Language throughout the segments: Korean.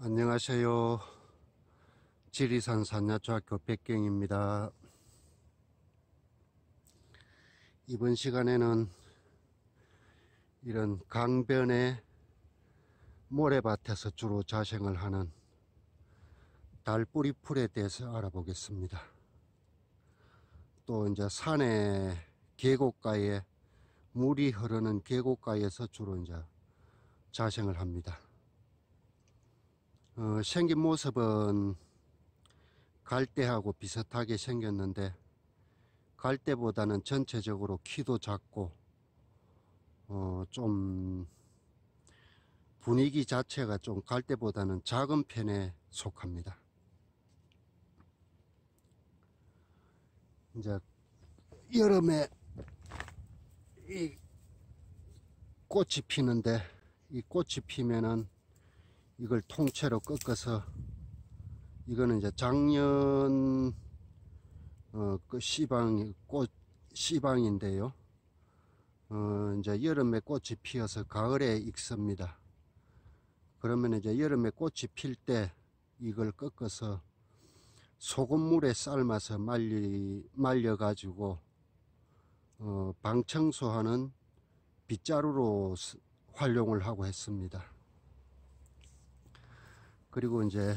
안녕하세요. 지리산 산야초학교 백경입니다. 이번 시간에는 이런 강변의 모래밭에서 주로 자생을 하는 달뿌리 풀에 대해서 알아보겠습니다. 또 이제 산의 계곡가에 물이 흐르는 계곡가에서 주로 이제 자생을 합니다. 어, 생긴 모습은 갈대하고 비슷하게 생겼는데 갈대보다는 전체적으로 키도 작고 어, 좀 분위기 자체가 좀 갈대보다는 작은 편에 속합니다. 이제 여름에 이 꽃이 피는데 이 꽃이 피면은 이걸 통째로 꺾어서 이거는 이제 작년 어, 그 시방 꽃 시방인데요. 어, 이제 여름에 꽃이 피어서 가을에 익습니다. 그러면 이제 여름에 꽃이 필 때 이걸 꺾어서 소금물에 삶아서 말리, 말려가지고 어, 방청소하는 빗자루로 활용을 하고 했습니다. 그리고 이제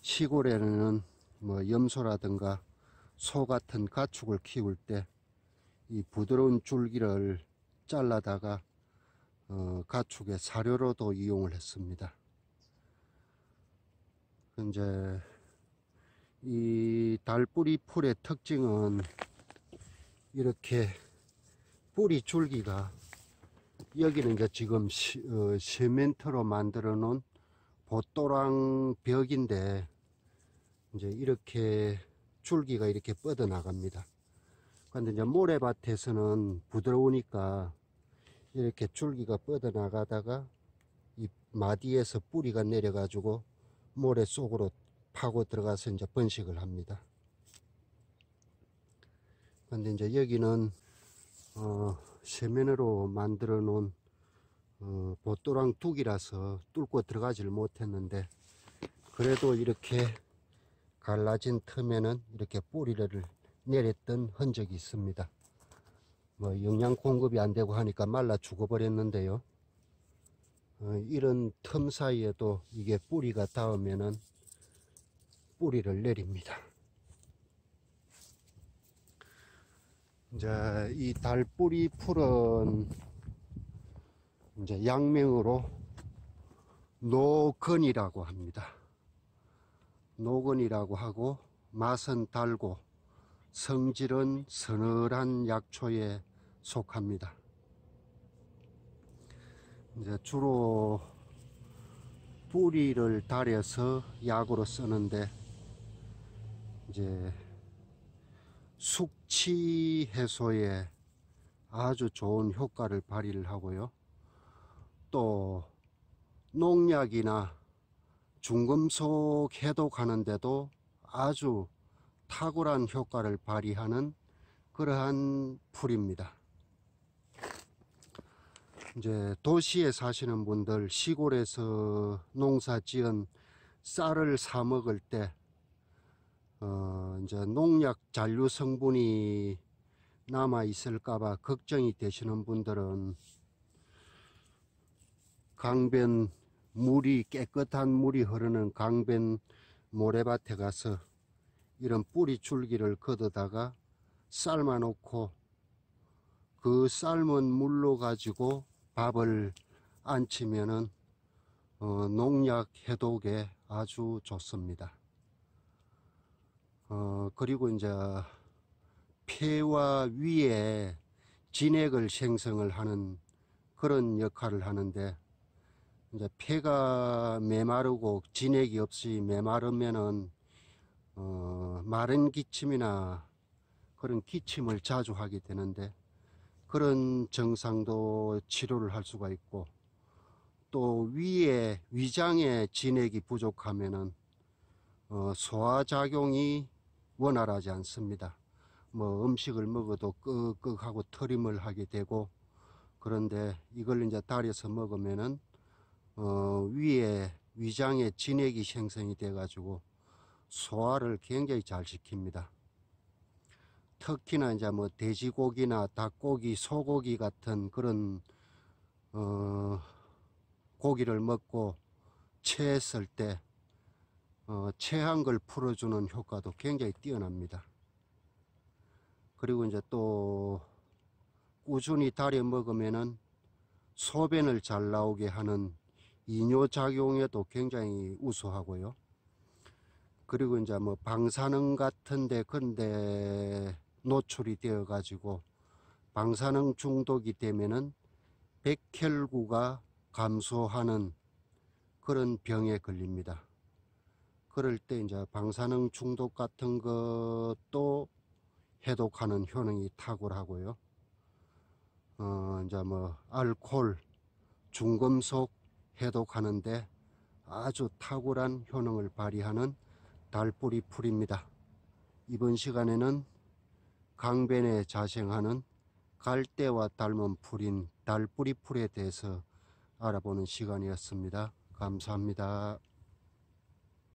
시골에는 뭐 염소라든가 소 같은 가축을 키울 때 이 부드러운 줄기를 잘라다가 어, 가축의 사료로도 이용을 했습니다. 이제 이 달뿌리 풀의 특징은 이렇게 뿌리 줄기가 여기는 이제 지금 시, 어, 시멘트로 만들어 놓은 보또랑 벽인데 이제 이렇게 줄기가 이렇게 뻗어 나갑니다. 근데 이제 모래밭에서는 부드러우니까 이렇게 줄기가 뻗어 나가다가 이 마디에서 뿌리가 내려가지고 모래 속으로 파고 들어가서 이제 번식을 합니다. 근데 이제 여기는 어, 세면으로 만들어 놓은 어, 보또랑 둑이라서 뚫고 들어가질 못했는데 그래도 이렇게 갈라진 틈에는 이렇게 뿌리를 내렸던 흔적이 있습니다. 뭐 영양 공급이 안 되고 하니까 말라 죽어버렸는데요. 어, 이런 틈 사이에도 이게 뿌리가 닿으면은 뿌리를 내립니다. 자, 이 달뿌리 풀은 이제 양명으로 노건이라고 합니다. 노건이라고 하고 맛은 달고 성질은 서늘한 약초에 속합니다. 이제 주로 뿌리를 달여서 약으로 쓰는데 이제 숙취 해소에 아주 좋은 효과를 발휘를 하고요. 또 농약이나 중금속 해독하는데도 아주 탁월한 효과를 발휘하는 그러한 풀입니다. 이제 도시에 사시는 분들 시골에서 농사 지은 쌀을 사 먹을 때 어, 이제 농약 잔류 성분이 남아 있을까봐 걱정이 되시는 분들은 강변 물이 깨끗한 물이 흐르는 강변 모래밭에 가서 이런 뿌리 줄기를 걷어다가 삶아 놓고 그 삶은 물로 가지고 밥을 안치면은 어, 농약 해독에 아주 좋습니다. 어, 그리고 이제 폐와 위에 진액을 생성을 하는 그런 역할을 하는데 이제 폐가 메마르고 진액이 없이 메마르면은 어, 마른 기침이나 그런 기침을 자주 하게 되는데 그런 증상도 치료를 할 수가 있고 또 위에 위장에 진액이 부족하면은 어, 소화작용이 원활하지 않습니다. 뭐 음식을 먹어도 끄끄하고 터림을 하게 되고 그런데 이걸 이제 달여서 먹으면은 어, 위에 위장에 진액이 생성이 돼 가지고 소화를 굉장히 잘 시킵니다. 특히나 이제 뭐 돼지고기나 닭고기, 소고기 같은 그런 어, 고기를 먹고 체했을 때 어, 체한 걸 풀어주는 효과도 굉장히 뛰어납니다. 그리고 이제 또 꾸준히 다려 먹으면은 소변을 잘 나오게 하는 이뇨작용에도 굉장히 우수하고요. 그리고 이제 뭐 방사능 같은데 근데 노출이 되어 가지고 방사능 중독이 되면은 백혈구가 감소하는 그런 병에 걸립니다. 그럴 때 이제 방사능 중독 같은 것도 해독하는 효능이 탁월하고요. 어, 이제 뭐 알코올, 중금속, 해독하는데 아주 탁월한 효능을 발휘하는 달뿌리 풀입니다. 이번 시간에는 강변에 자생하는 갈대와 닮은 풀인 달뿌리 풀에 대해서 알아보는 시간이었습니다. 감사합니다.